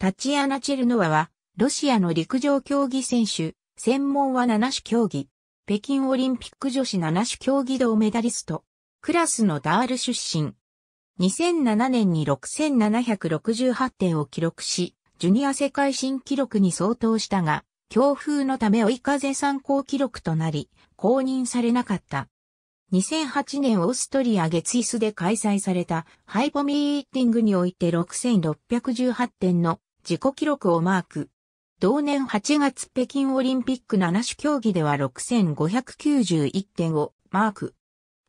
タチアナ・チェルノワは、ロシアの陸上競技選手、専門は七種競技。北京オリンピック女子七種競技銅メダリスト。クラスのダール出身。2007年に6768点を記録し、ジュニア世界新記録に相当したが、強風のため追い風参考記録となり、公認されなかった。2008年オーストリア月イスで開催されたハイポミーティングにおいて6618点の自己記録をマーク。同年8月北京オリンピック7種競技では6591点をマーク。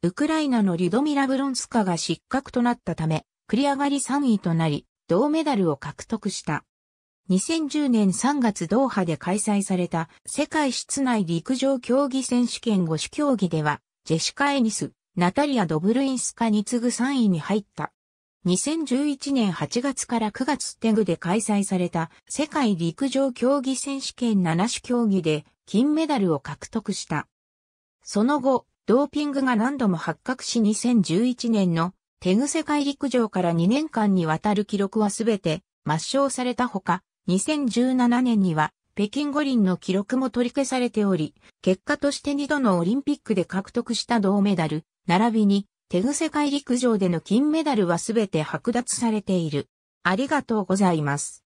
ウクライナのリドミラ・ブロンスカが失格となったため、繰り上がり3位となり、銅メダルを獲得した。2010年3月ドーハで開催された世界室内陸上競技選手権5種競技では、ジェシカ・エニス、ナタリア・ドブルインスカに次ぐ3位に入った。2011年8月から9月テグで開催された世界陸上競技選手権7種競技で金メダルを獲得した。その後、ドーピングが何度も発覚し2011年のテグ世界陸上から2年間にわたる記録はすべて抹消されたほか、2017年には北京五輪の記録も取り消されており、結果として2度のオリンピックで獲得した銅メダル、並びにテグ世界陸上での金メダルはすべて剥奪されている。ありがとうございます。